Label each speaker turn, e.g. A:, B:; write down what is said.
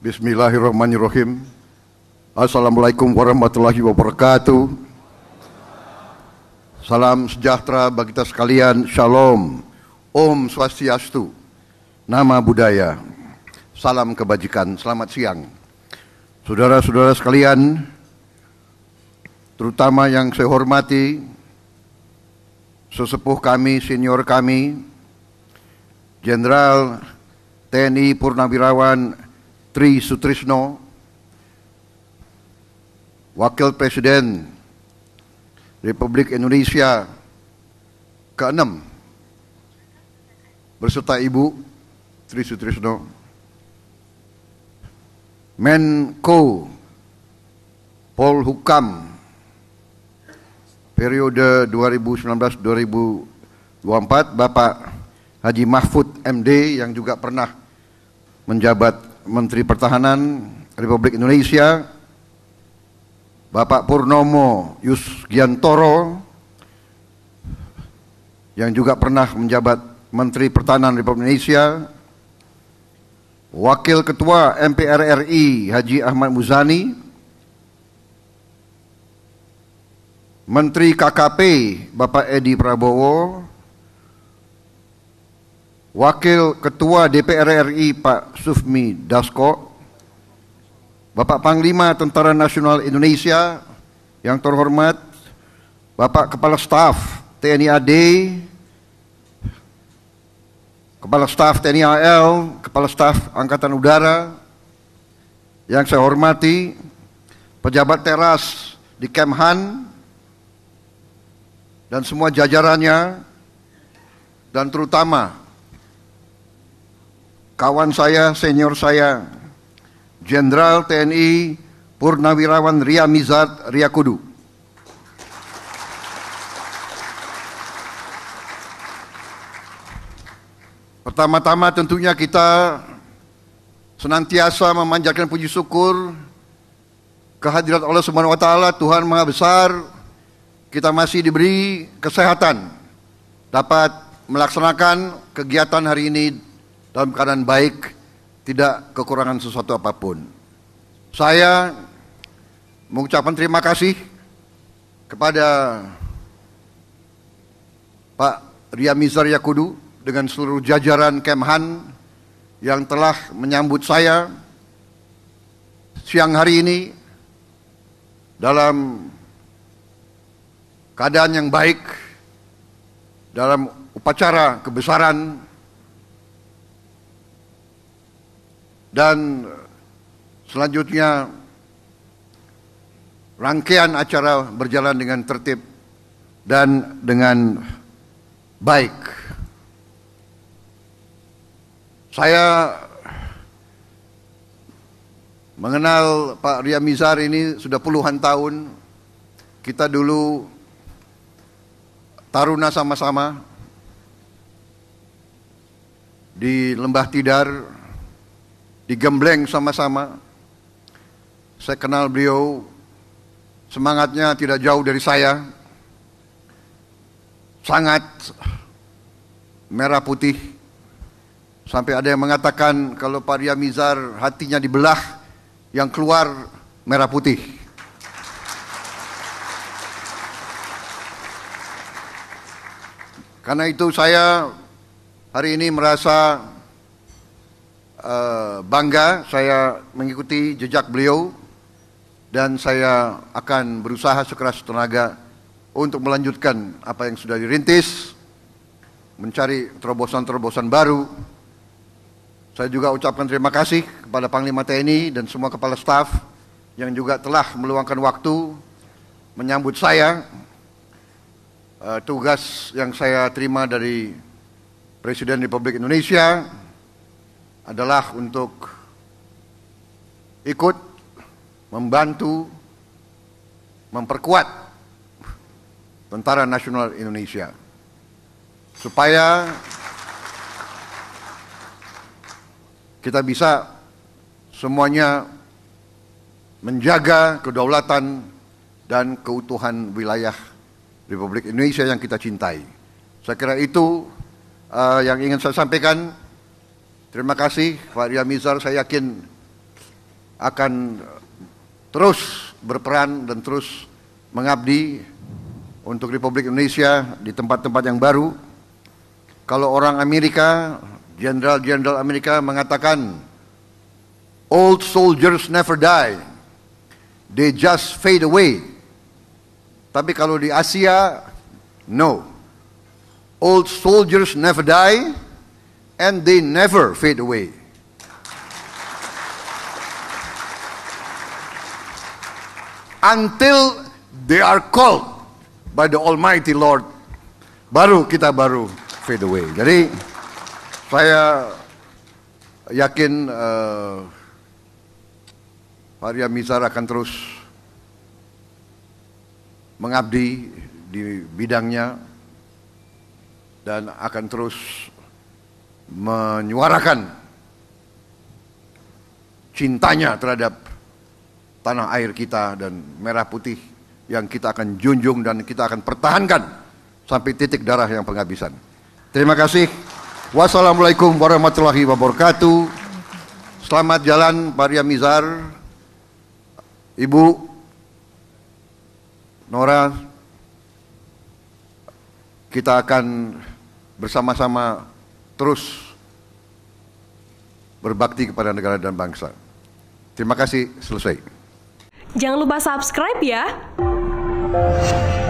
A: Bismillahirrahmanirrahim. Assalamualaikum warahmatullahi wabarakatuh. Salam sejahtera bagi kita sekalian. Shalom. Om Swastiastu. Nama budaya. Salam kebajikan. Selamat siang. Saudara-saudara sekalian, terutama yang saya hormati sesepuh kami, senior kami, Jenderal TNI Purnawirawan Tri Sutrisno, Wakil Presiden Republik Indonesia ke-6 berserta Ibu Tri Sutrisno, Menko Polhukam periode 2019-2024 Bapak Haji Mahfud MD yang juga pernah menjabat Menteri Pertahanan Republik Indonesia, Bapak Purnomo Yusgiantoro, yang juga pernah menjabat Menteri Pertahanan Republik Indonesia, Wakil Ketua MPR RI Haji Ahmad Muzani, Menteri KKP Bapak Edi Prabowo, Wakil Ketua DPR RI Pak Sufmi Dasko, Bapak Panglima Tentara Nasional Indonesia yang terhormat, Bapak Kepala Staf TNI AD, Kepala Staf TNI AL, Kepala Staf Angkatan Udara, yang saya hormati, pejabat teras di Kemhan, dan semua jajarannya, dan terutama kawan saya, senior saya, Jenderal TNI Purnawirawan Ria Mizat Ria Kudu. Pertama-tama tentunya kita senantiasa memanjatkan puji syukur kehadirat Allah Subhanahu wa taala Tuhan Maha Besar kita masih diberi kesehatan dapat melaksanakan kegiatan hari ini dalam keadaan baik, tidak kekurangan sesuatu apapun. Saya mengucapkan terima kasih kepada Pak Ria Mizar Yakudu dengan seluruh jajaran Kemhan yang telah menyambut saya siang hari ini dalam keadaan yang baik dalam upacara kebesaran Dan selanjutnya rangkaian acara berjalan dengan tertib dan dengan baik. Saya mengenal Pak Ria Mizar ini sudah puluhan tahun. Kita dulu taruna sama-sama di Lembah Tidar digembleng sama-sama. Saya kenal beliau, semangatnya tidak jauh dari saya. Sangat merah putih. Sampai ada yang mengatakan kalau Pak Ria Mizar hatinya dibelah, yang keluar merah putih. Karena itu saya hari ini merasa Eh, bangga saya mengikuti jejak beliau dan saya akan berusaha sekeras tenaga untuk melanjutkan apa yang sudah dirintis, mencari terobosan-terobosan baru. Saya juga ucapkan terima kasih kepada Panglima TNI dan semua kepala staf yang juga telah meluangkan waktu menyambut saya eh, tugas yang saya terima dari Presiden Republik Indonesia adalah untuk ikut membantu memperkuat Tentara Nasional Indonesia supaya kita bisa semuanya menjaga kedaulatan dan keutuhan wilayah Republik Indonesia yang kita cintai. Saya kira itu uh, yang ingin saya sampaikan. Terima kasih Pak Ria Mizar, saya yakin akan terus berperan dan terus mengabdi untuk Republik Indonesia di tempat-tempat yang baru. Kalau orang Amerika, jenderal-jenderal Amerika mengatakan, old soldiers never die, they just fade away. Tapi kalau di Asia, no. Old soldiers never die, and they never fade away. Until they are called by the Almighty Lord, baru kita baru fade away. Jadi saya yakin uh, eh, Pak Mizar akan terus mengabdi di bidangnya dan akan terus menyuarakan cintanya terhadap tanah air kita dan merah putih yang kita akan junjung dan kita akan pertahankan sampai titik darah yang penghabisan. Terima kasih. Wassalamualaikum warahmatullahi wabarakatuh. Selamat jalan Maria Mizar. Ibu Nora kita akan bersama-sama terus berbakti kepada negara dan bangsa. Terima kasih, selesai. Jangan lupa subscribe ya.